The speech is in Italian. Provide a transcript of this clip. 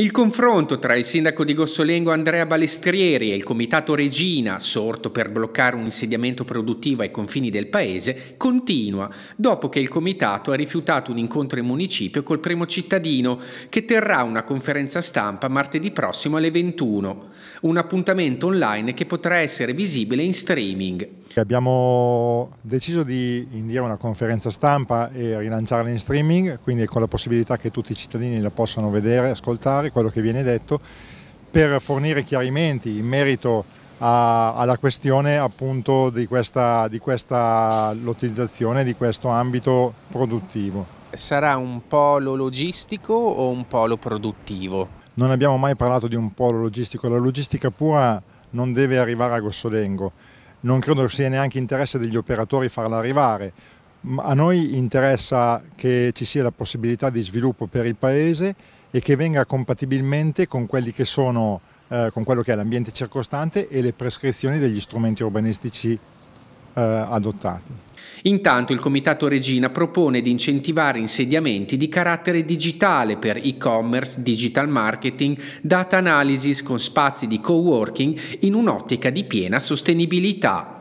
Il confronto tra il sindaco di Gossolengo Andrea Balestrieri e il comitato Regina, sorto per bloccare un insediamento produttivo ai confini del paese, continua dopo che il comitato ha rifiutato un incontro in municipio col primo cittadino, che terrà una conferenza stampa martedì prossimo alle 21, un appuntamento online che potrà essere visibile in streaming. Abbiamo deciso di indire una conferenza stampa e rilanciarla in streaming, quindi con la possibilità che tutti i cittadini la possano vedere, ascoltare quello che viene detto, per fornire chiarimenti in merito a, alla questione appunto di questa, di questa lottizzazione, di questo ambito produttivo. Sarà un polo logistico o un polo produttivo? Non abbiamo mai parlato di un polo logistico, la logistica pura non deve arrivare a Gossolengo non credo sia neanche interesse degli operatori farla arrivare. A noi interessa che ci sia la possibilità di sviluppo per il Paese e che venga compatibilmente con, che sono, eh, con quello che è l'ambiente circostante e le prescrizioni degli strumenti urbanistici eh, adottati. Intanto il Comitato Regina propone di incentivare insediamenti di carattere digitale per e-commerce, digital marketing, data analysis con spazi di co-working in un'ottica di piena sostenibilità.